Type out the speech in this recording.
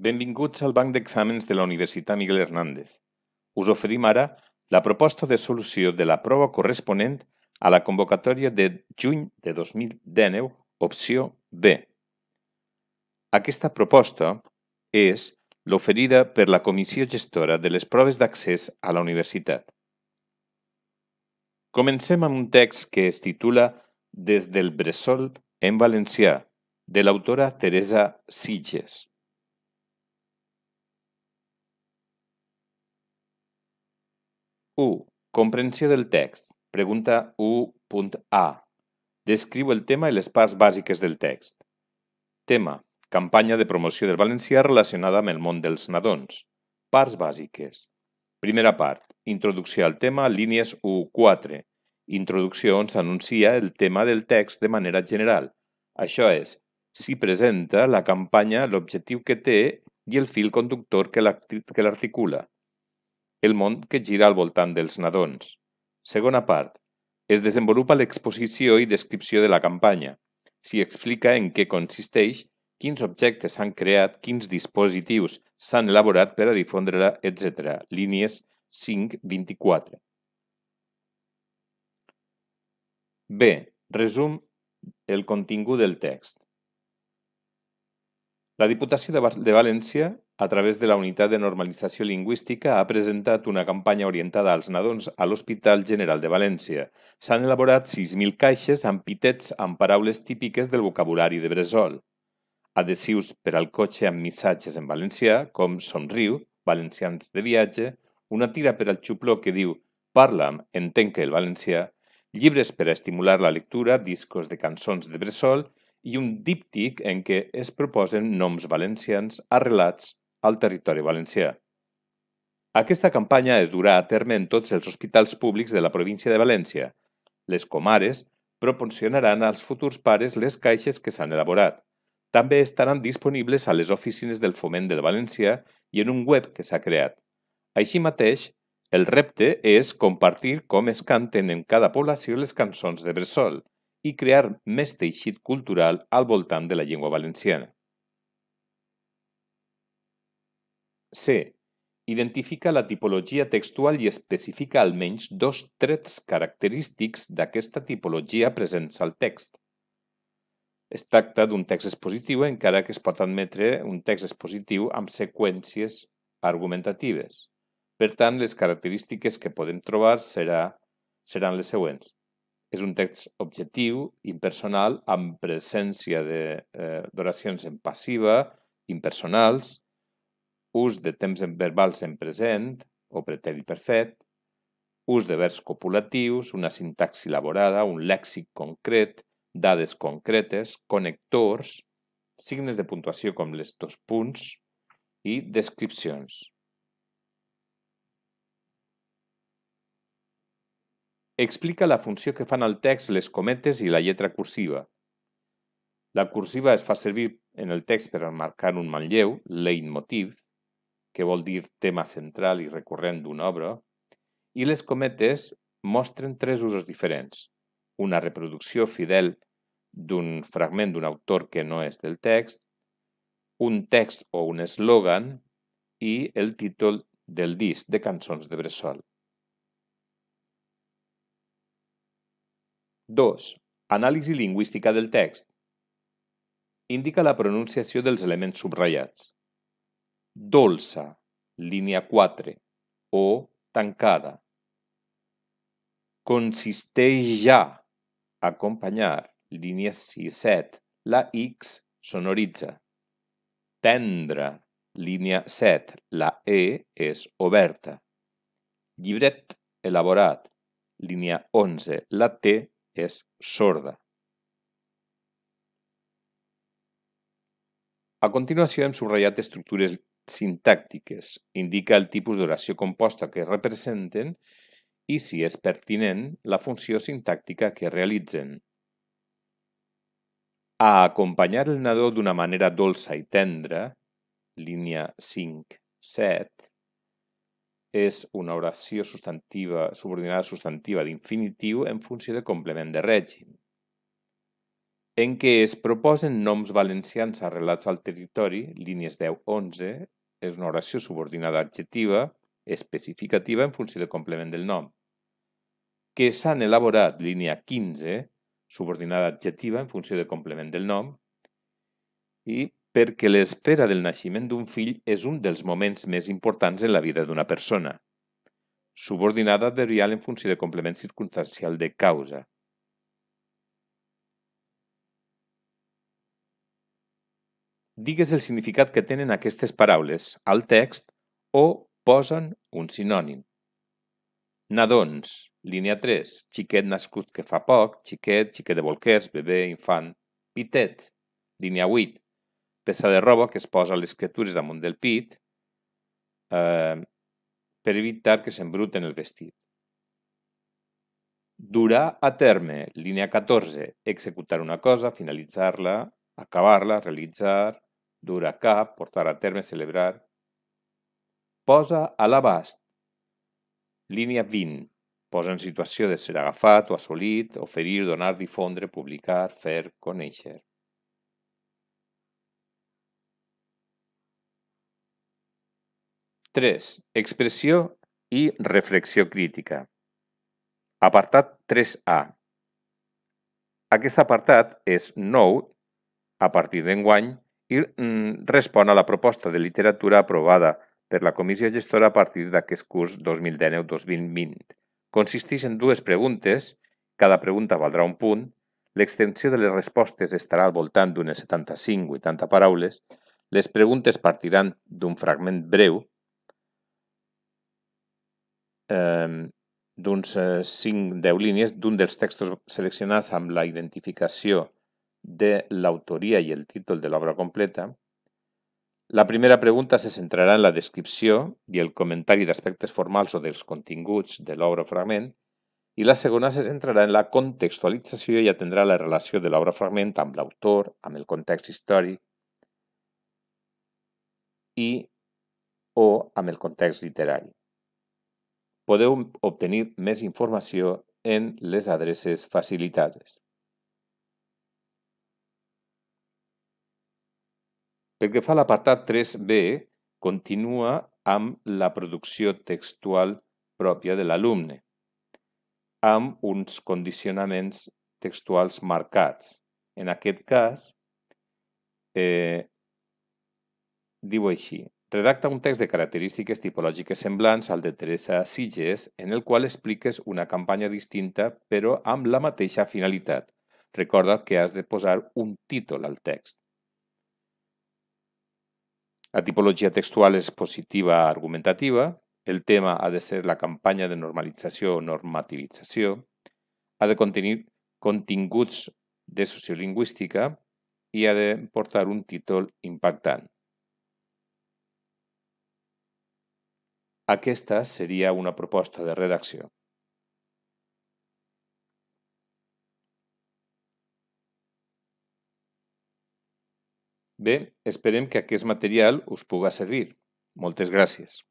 Benvinguts al banc d'exàmens de la Universitat Miguel Hernández. Us oferim ara la proposta de solució de la prova corresponent a la convocatòria de juny de 2019, opció B. Aquesta proposta és l'oferida per la Comissió Gestora de les Proves d'Accés a la Universitat. Comencem amb un text que es titula Des del Bressol en valencià, de l'autora Teresa Sitges. 1. Comprensió del text. Pregunta 1.a. Descriu el tema i les parts bàsiques del text. Tema. Campanya de promoció del valencià relacionada amb el món dels nadons. Parts bàsiques. Primera part. Introducció al tema, línies 1-4. Introducció on s'anuncia el tema del text de manera general. Això és, s'hi presenta la campanya, l'objectiu que té i el fil conductor que l'articula. El món que gira al voltant dels nadons. Segona part. Es desenvolupa l'exposició i descripció de la campanya. S'hi explica en què consisteix, quins objectes s'han creat, quins dispositius s'han elaborat per a difondre-la, etc. Línies 5-24. B. Resum el contingut del text. La Diputació de València a través de la Unitat de Normalització Lingüística, ha presentat una campanya orientada als nadons a l'Hospital General de València. S'han elaborat 6.000 caixes amb pitets amb paraules típiques del vocabulari de Bresol. Adhesius per al cotxe amb missatges en valencià, com somriu, valencians de viatge, una tira per al xupló que diu parla'm, entenc el valencià, llibres per a estimular la lectura, discos de cançons de Bressol i un díptic en què es proposen noms valencians arrelats al territori valencià. Aquesta campanya es durà a terme en tots els hospitals públics de la província de València. Les comares proporcionaran als futurs pares les caixes que s'han elaborat. També estaran disponibles a les oficines del Foment del València i en un web que s'ha creat. Així mateix, el repte és compartir com es canten en cada població les cançons de Bressol i crear més teixit cultural al voltant de la llengua valenciana. C. Identifica la tipologia textual i especifica almenys dos trets característics d'aquesta tipologia presents al text. Es tracta d'un text expositiu encara que es pot admetre un text expositiu amb seqüències argumentatives. Per tant, les característiques que podem trobar serà, seran les següents. És un text objectiu, impersonal, amb presència eh, d'oracions eh, en passiva, impersonals, ús de temps verbals en present o pretèrit perfet, ús de verbs copulatius, una sintaxi elaborada, un lèxic concret, dades concretes, connectors, signes de puntuació com les dos punts i descripcions. Explica la funció que fan al text les cometes i la lletra cursiva. La cursiva es fa servir en el text per marcar un manlleu, leitmotiv, que vol dir tema central i recurrent d'una obra, i les cometes mostren tres usos diferents. Una reproducció fidel d'un fragment d'un autor que no és del text, un text o un eslògan i el títol del disc de cançons de Bressol. 2. Anàlisi lingüística del text. Indica la pronunciació dels elements subratllats dolça, línia 4, o tancada. Consisteix ja, acompanyar, línia 6, 7, la X sonoritza. Tendre, línia 7, la E és oberta. Llibret, elaborat, línia 11, la T és sorda. A continuació hem subratllat estructures sintàctiques, indica el tipus d'oració composta que representen i, si és pertinent, la funció sintàctica que realitzen. A acompanyar el nadó d'una manera dolça i tendra, línia 5, 7, és una oració substantiva subordinada substantiva d'infinitiu en funció de complement de règim en què es proposen noms valencians arrelats al territori, línies 10-11, és una oració subordinada adjectiva, especificativa en funció del complement del nom, que s'han elaborat, línia 15, subordinada adjectiva en funció del complement del nom, i perquè l'espera del naixement d'un fill és un dels moments més importants en la vida d'una persona. Subordinada adverbial en funció de complement circumstancial de causa. digues el significat que tenen aquestes paraules al text o posen un sinònim. Nadons, línia 3, xiquet nascut que fa poc, xiquet, xiquet de bolquers, bebè, infant, pitet, línia 8, peça de roba que es posa a les criatures damunt del pit eh, per evitar que s'embruten el vestit. Durar a terme, línia 14, executar una cosa, finalitzar-la, acabar-la, realitzar, dur a cap, portar a terme, celebrar. Posa a l'abast. Línia 20. Posa en situació de ser agafat o assolit, oferir, donar, difondre, publicar, fer, conèixer. Tres. Expressió i reflexió crítica. Apartat 3A. Aquest apartat és nou a partir d'enguany i mm, respon a la proposta de literatura aprovada per la comissió gestora a partir d'aquest curs 2019-2020. Consisteix en dues preguntes, cada pregunta valdrà un punt, l'extensió de les respostes estarà al voltant d'unes 75-80 paraules, les preguntes partiran d'un fragment breu, ehm, d'uns 5-10 eh, línies, d'un dels textos seleccionats amb la identificació de la autoria i el títol de l'obra completa, la primera pregunta se centrarà en la descripció i el comentari d'aspectes formals o dels continguts de l'obra fragment i la segona se centrarà en la contextualització i atendrà la relació de l'obra fragment amb l'autor, amb el context històric i o amb el context literari. Podeu obtenir més informació en les adreces facilitades. Pel que fa a l'apartat 3b, continua amb la producció textual pròpia de l'alumne, amb uns condicionaments textuals marcats. En aquest cas, eh, diu així, redacta un text de característiques tipològiques semblants al de Teresa Sitges, en el qual expliques una campanya distinta però amb la mateixa finalitat. Recorda que has de posar un títol al text. La tipologia textual és positiva argumentativa, el tema ha de ser la campanya de normalització o normativització, ha de contenir continguts de sociolingüística i ha de portar un títol impactant. Aquesta seria una proposta de redacció. Bé, esperem que aquest material us puga servir. Moltes gràcies.